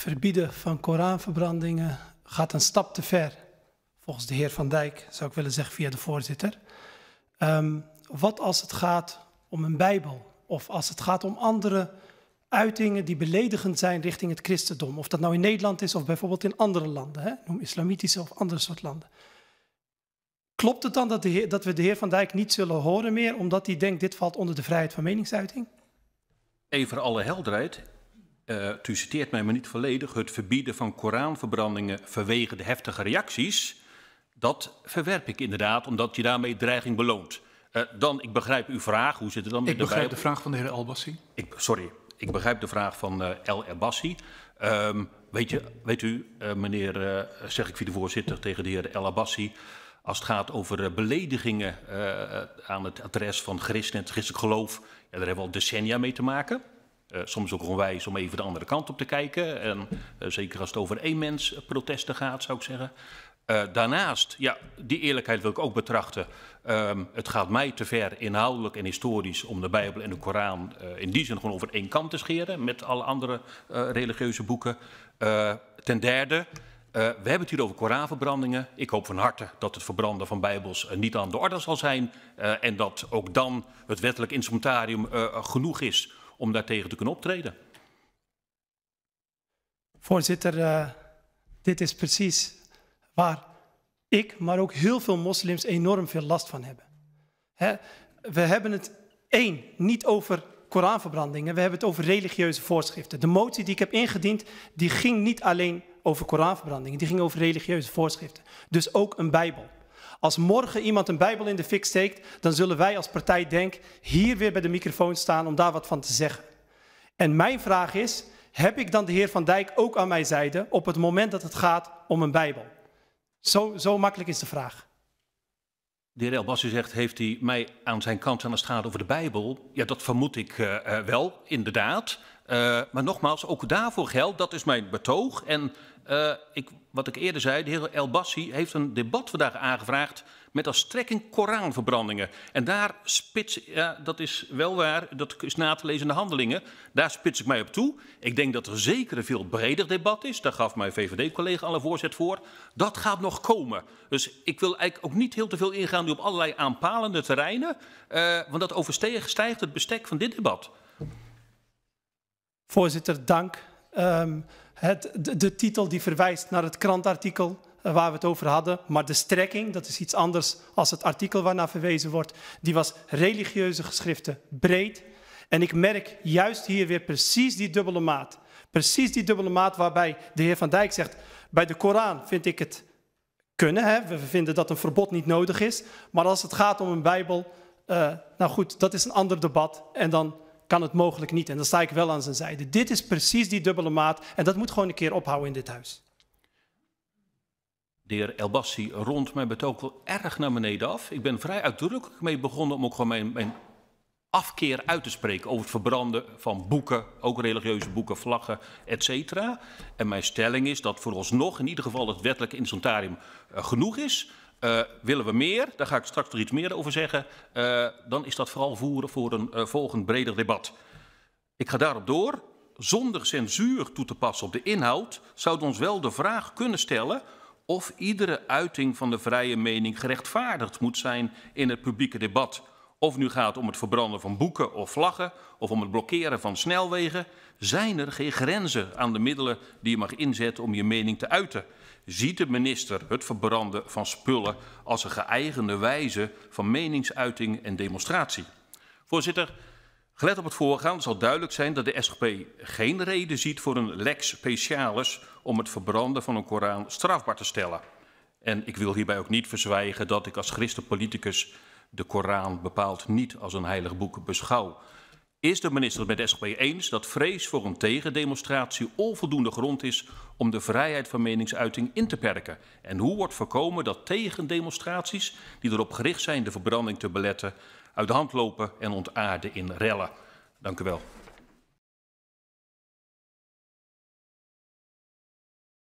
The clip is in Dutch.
verbieden van Koranverbrandingen gaat een stap te ver. Volgens de heer Van Dijk, zou ik willen zeggen via de voorzitter. Ehm, wat als het gaat om een Bijbel? Of als het gaat om andere uitingen die beledigend zijn richting het christendom. Of dat nou in Nederland is of bijvoorbeeld in andere landen. Hè? Noem islamitische of andere soort landen. Klopt het dan dat, de dat we de heer Van Dijk niet zullen horen meer... omdat hij denkt dit valt onder de vrijheid van meningsuiting? Even alle helderheid. Eh, u citeert mij maar niet volledig, het verbieden van Koranverbrandingen vanwege de heftige reacties, dat verwerp ik inderdaad, omdat je daarmee dreiging beloont. Eh, dan, ik begrijp uw vraag, hoe zit het dan met ik de Ik begrijp de vraag van de heer Albassi. Ik, sorry, ik begrijp de vraag van uh, El Albassi. Ehm, weet, je, weet u, meneer, zeg ik via de voorzitter tegen de heer El Albassi, als het gaat over beledigingen aan het adres van christen en het christelijk geloof, ja, daar hebben we al decennia mee te maken. Eh, soms ook onwijs om even de andere kant op te kijken. En eh, zeker als het over één mens protesten gaat, zou ik zeggen. Eh, daarnaast, ja, die eerlijkheid wil ik ook betrachten. Ehm, het gaat mij te ver inhoudelijk en historisch om de Bijbel en de Koran in die zin gewoon over één kant te scheren met alle andere religieuze boeken. ten derde, we hebben het hier over Koranverbrandingen. Ik hoop van harte dat het verbranden van Bijbels niet aan de orde zal zijn. en dat ook dan het wettelijk instrumentarium genoeg is om daartegen te kunnen optreden. Voorzitter, eh, dit is precies waar ik, maar ook heel veel moslims enorm veel last van hebben. Hè? We hebben het één, niet over Koranverbrandingen, we hebben het over religieuze voorschriften. De motie die ik heb ingediend, die ging niet alleen over Koranverbrandingen, die ging over religieuze voorschriften. Dus ook een Bijbel. Als morgen iemand een Bijbel in de fik steekt, dan zullen wij als partij Denk hier weer bij de microfoon staan om daar wat van te zeggen. En mijn vraag is, heb ik dan de heer Van Dijk ook aan mijn zijde op het moment dat het gaat om een Bijbel? Zo, zo makkelijk is de vraag. De heer Elbassi zegt, heeft hij mij aan zijn kant aan het straat over de Bijbel? Ja, dat vermoed ik uh, wel, inderdaad. Eh, maar nogmaals, ook daarvoor geldt, dat is mijn betoog. En eh, ik, wat ik eerder zei, de heer El Bassi heeft een debat vandaag aangevraagd met als strekking Koranverbrandingen. En daar spits, ja, dat is wel waar, dat is na te lezen in de handelingen, daar spits ik mij op toe. Ik denk dat er zeker een veel breder debat is, daar gaf mijn VVD-collega al een voorzet voor. Dat gaat nog komen. Dus ik wil eigenlijk ook niet heel te veel ingaan nu op allerlei aanpalende terreinen, eh, want dat overstijgt het bestek van dit debat. Voorzitter, dank. Ehm, het, de, titel die verwijst naar het krantartikel eh, waar we het over hadden, maar de strekking, dat is iets anders als het artikel waarnaar verwezen wordt, die was religieuze geschriften breed. En ik merk juist hier weer precies die dubbele maat. Precies die dubbele maat waarbij de heer Van Dijk zegt, bij de Koran vind ik het kunnen, hè? we vinden dat een verbod niet nodig is, maar als het gaat om een Bijbel, eh, nou goed, dat is een ander debat en dan kan het mogelijk niet. En dan sta ik wel aan zijn zijde. Dit is precies die dubbele maat en dat moet gewoon een keer ophouden in dit huis. De heer Elbassi rond mijn betoog wel erg naar beneden af. Ik ben vrij uitdrukkelijk mee begonnen om ook gewoon mijn, mijn afkeer uit te spreken over het verbranden van boeken, ook religieuze boeken, vlaggen, etc. En mijn stelling is dat vooralsnog in ieder geval het wettelijke instrumentarium eh, genoeg is. Uh, willen we meer, daar ga ik straks nog iets meer over zeggen, uh, dan is dat vooral voeren voor een uh, volgend breder debat. Ik ga daarop door. Zonder censuur toe te passen op de inhoud, zouden ons wel de vraag kunnen stellen of iedere uiting van de vrije mening gerechtvaardigd moet zijn in het publieke debat of nu gaat om het verbranden van boeken of vlaggen of om het blokkeren van snelwegen, zijn er geen grenzen aan de middelen die je mag inzetten om je mening te uiten. Ziet de minister het verbranden van spullen als een geëigende wijze van meningsuiting en demonstratie? Voorzitter, gelet op het voorgaan zal duidelijk zijn dat de SGP geen reden ziet voor een lex specialis om het verbranden van een Koran strafbaar te stellen. En ik wil hierbij ook niet verzwijgen dat ik als christenpoliticus de Koran bepaald niet als een heilig boek beschouw. Is de minister het met de SGP eens dat vrees voor een tegendemonstratie onvoldoende grond is om de vrijheid van meningsuiting in te perken? En hoe wordt voorkomen dat tegendemonstraties die erop gericht zijn de verbranding te beletten, uit de hand lopen en ontaarden in rellen? Dank u wel.